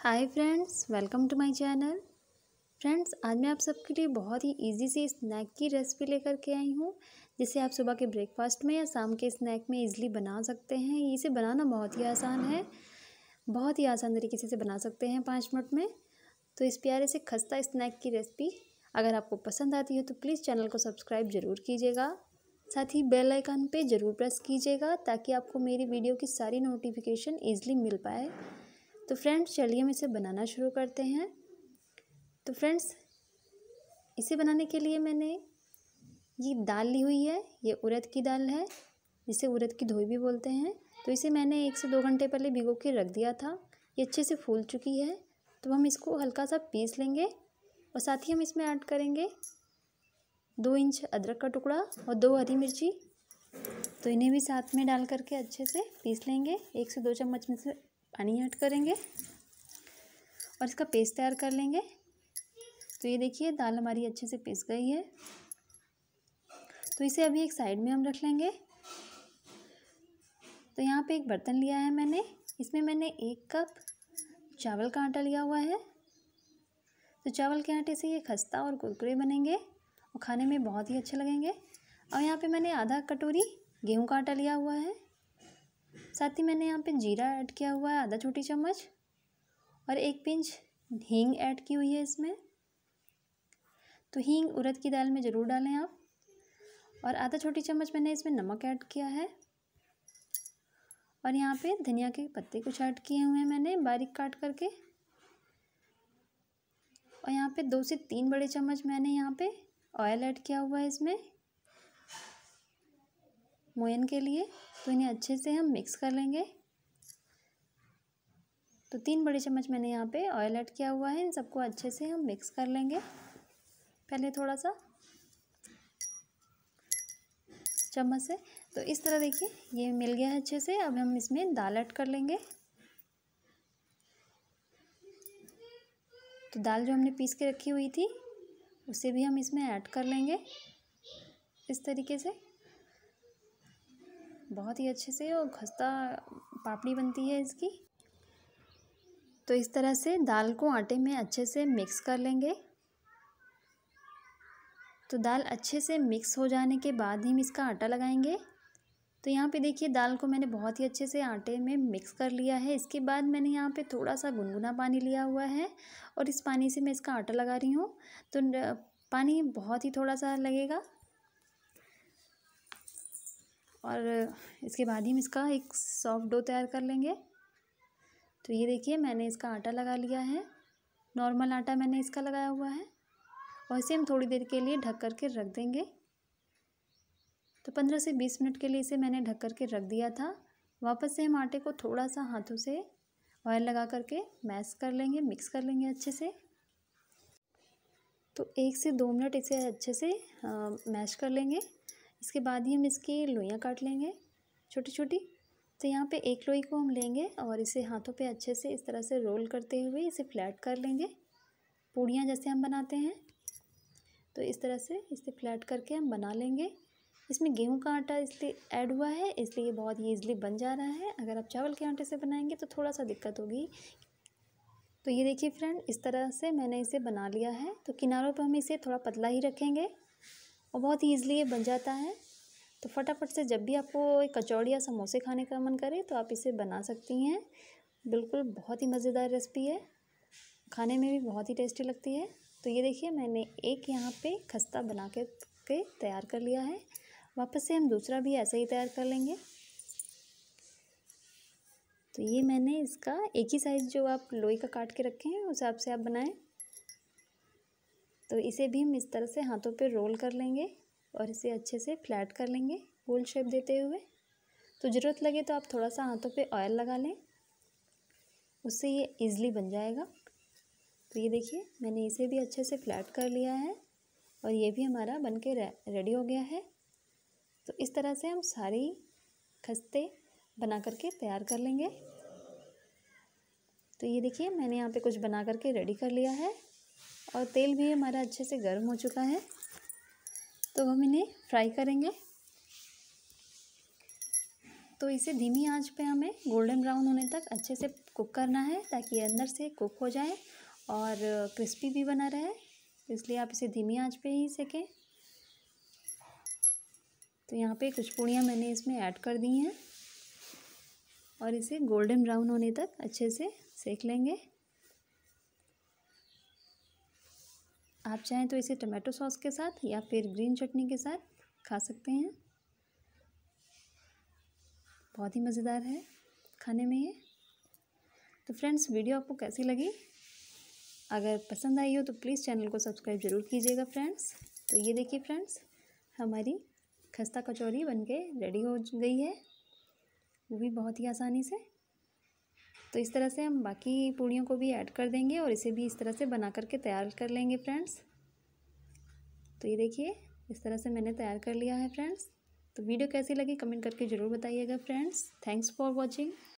hi friends welcome to my channel friends आज मैं आप सबके लिए बहुत ही इजी सी स्नैक की रेसिपी लेकर के आई हूँ जिसे आप सुबह के ब्रेकफास्ट में या शाम के स्नैक में इजीली बना सकते हैं इसे बनाना बहुत ही आसान है बहुत ही आसान तरीके से इसे बना सकते हैं पाँच मिनट में तो इस प्यारे से खस्ता स्नैक की रेसिपी अगर आपको पसंद आती है तो प्लीज़ चैनल को सब्सक्राइब ज़रूर कीजिएगा साथ ही बेल आइकन पे ज़रूर प्रेस कीजिएगा ताकि आपको मेरी वीडियो की सारी नोटिफिकेशन ईजिली मिल पाए तो फ्रेंड्स चलिए हम इसे बनाना शुरू करते हैं तो फ्रेंड्स इसे बनाने के लिए मैंने ये दाल ली हुई है ये उड़द की दाल है जिसे उड़द की धोई भी बोलते हैं तो इसे मैंने एक से दो घंटे पहले भिगो के रख दिया था ये अच्छे से फूल चुकी है तो हम इसको हल्का सा पीस लेंगे और साथ ही हम इसमें ऐड करेंगे दो इंच अदरक का टुकड़ा और दो हरी मिर्ची तो इन्हें भी साथ में डाल करके अच्छे से पीस लेंगे एक से दो चम्मच में से पानी ऐड करेंगे और इसका पेस्ट तैयार कर लेंगे तो ये देखिए दाल हमारी अच्छे से पिस गई है तो इसे अभी एक साइड में हम रख लेंगे तो यहाँ पे एक बर्तन लिया है मैंने इसमें मैंने एक कप चावल का आटा लिया हुआ है तो चावल के आटे से ये खस्ता और कुरकुरे बनेंगे और खाने में बहुत ही अच्छे लगेंगे और यहाँ पे मैंने आधा कटोरी गेहूं का आटा लिया हुआ है साथ ही मैंने यहाँ पे जीरा ऐड किया हुआ है आधा छोटी चम्मच और एक पिंच हींग ऐड की हुई है इसमें तो हींग उड़द की दाल में ज़रूर डालें आप और आधा छोटी चम्मच मैंने इसमें नमक ऐड किया है और यहाँ पे धनिया के पत्ते कुछ ऐड किए हुए हैं मैंने बारीक काट करके और यहाँ पे दो से तीन बड़े चम्मच मैंने यहाँ पे ऑयल ऐड किया हुआ है इसमें मोयन के लिए तो इन्हें अच्छे से हम मिक्स कर लेंगे तो तीन बड़े चम्मच मैंने यहाँ पे ऑयल ऐड किया हुआ है इन सबको अच्छे से हम मिक्स कर लेंगे पहले थोड़ा सा चम्मच से तो इस तरह देखिए ये मिल गया है अच्छे से अब हम इसमें दाल ऐड कर लेंगे तो दाल जो हमने पीस के रखी हुई थी उसे भी हम इसमें ऐड कर लेंगे इस तरीके से बहुत ही अच्छे से और खस्ता पापड़ी बनती है इसकी तो इस तरह से दाल को आटे में अच्छे से मिक्स कर लेंगे तो दाल अच्छे से मिक्स हो जाने के बाद ही हम इसका आटा लगाएंगे तो यहाँ पे देखिए दाल को मैंने बहुत ही अच्छे से आटे में मिक्स कर लिया है इसके बाद मैंने यहाँ पे थोड़ा सा गुनगुना पानी लिया हुआ है और इस पानी से मैं इसका आटा लगा रही हूँ तो पानी बहुत ही थोड़ा सा लगेगा और इसके बाद ही हम इसका एक सॉफ्ट डो तैयार कर लेंगे तो ये देखिए मैंने इसका आटा लगा लिया है नॉर्मल आटा मैंने इसका लगाया हुआ है और इसे हम थोड़ी देर के लिए ढक कर के रख देंगे तो पंद्रह से बीस मिनट के लिए इसे मैंने ढक कर के रख दिया था वापस से हम आटे को थोड़ा सा हाथों से ऑयल लगा करके मैश कर लेंगे मिक्स कर लेंगे अच्छे से तो एक से दो मिनट इसे अच्छे से मैश कर लेंगे इसके बाद ही हम इसकी लोइयाँ काट लेंगे छोटी छोटी तो यहाँ पे एक लोई को हम लेंगे और इसे हाथों पे अच्छे से इस तरह से रोल करते हुए इसे फ्लैट कर लेंगे पूड़ियाँ जैसे हम बनाते हैं तो इस तरह से इसे फ्लैट करके हम बना लेंगे इसमें गेहूं का आटा इसलिए ऐड हुआ है इसलिए ये बहुत ईजिली बन जा रहा है अगर आप चावल के आटे से बनाएंगे तो थोड़ा सा दिक्कत होगी तो ये देखिए फ्रेंड इस तरह से मैंने इसे बना लिया है तो किनारों पर हम इसे थोड़ा पतला ही रखेंगे और बहुत ईज़िली ये बन जाता है तो फटाफट से जब भी आपको एक कचौड़ी या समोसे खाने का मन करे तो आप इसे बना सकती हैं बिल्कुल बहुत ही मज़ेदार रेसिपी है खाने में भी बहुत ही टेस्टी लगती है तो ये देखिए मैंने एक यहाँ पे खस्ता बना के, के तैयार कर लिया है वापस से हम दूसरा भी ऐसे ही तैयार कर लेंगे तो ये मैंने इसका एक ही साइज़ जो आप लोई का काट के रखे हैं उस हिसाब से आप बनाएं तो इसे भी हम इस तरह से हाथों पे रोल कर लेंगे और इसे अच्छे से फ्लैट कर लेंगे गोल शेप देते हुए तो ज़रूरत लगे तो आप थोड़ा सा हाथों पे ऑयल लगा लें उससे ये इजली बन जाएगा तो ये देखिए मैंने इसे भी अच्छे से फ्लैट कर लिया है और ये भी हमारा बन के रेडी हो गया है तो इस तरह से हम सारी खस्ते बना करके तैयार कर लेंगे तो ये देखिए मैंने यहाँ पे कुछ बना करके रेडी कर लिया है और तेल भी हमारा अच्छे से गर्म हो चुका है तो हम इन्हें फ्राई करेंगे तो इसे धीमी आंच पे हमें गोल्डन ब्राउन होने तक अच्छे से कुक करना है ताकि अंदर से कुक हो जाए और क्रिस्पी भी बना रहे इसलिए आप इसे धीमी आंच पे ही सेकें तो यहाँ पे कुछ पूड़ियाँ मैंने इसमें ऐड कर दी हैं और इसे गोल्डन ब्राउन होने तक अच्छे से सेक लेंगे आप चाहें तो इसे टमाटो सॉस के साथ या फिर ग्रीन चटनी के साथ खा सकते हैं बहुत ही मज़ेदार है खाने में ये तो फ्रेंड्स वीडियो आपको कैसी लगी अगर पसंद आई हो तो प्लीज़ चैनल को सब्सक्राइब ज़रूर कीजिएगा फ्रेंड्स तो ये देखिए फ्रेंड्स हमारी खस्ता कचौरी बनके रेडी हो गई है वो भी बहुत ही आसानी से तो इस तरह से हम बाकी पूड़ियों को भी ऐड कर देंगे और इसे भी इस तरह से बना करके तैयार कर लेंगे फ्रेंड्स तो ये देखिए इस तरह से मैंने तैयार कर लिया है फ्रेंड्स तो वीडियो कैसी लगी कमेंट करके ज़रूर बताइएगा फ्रेंड्स थैंक्स फॉर वॉचिंग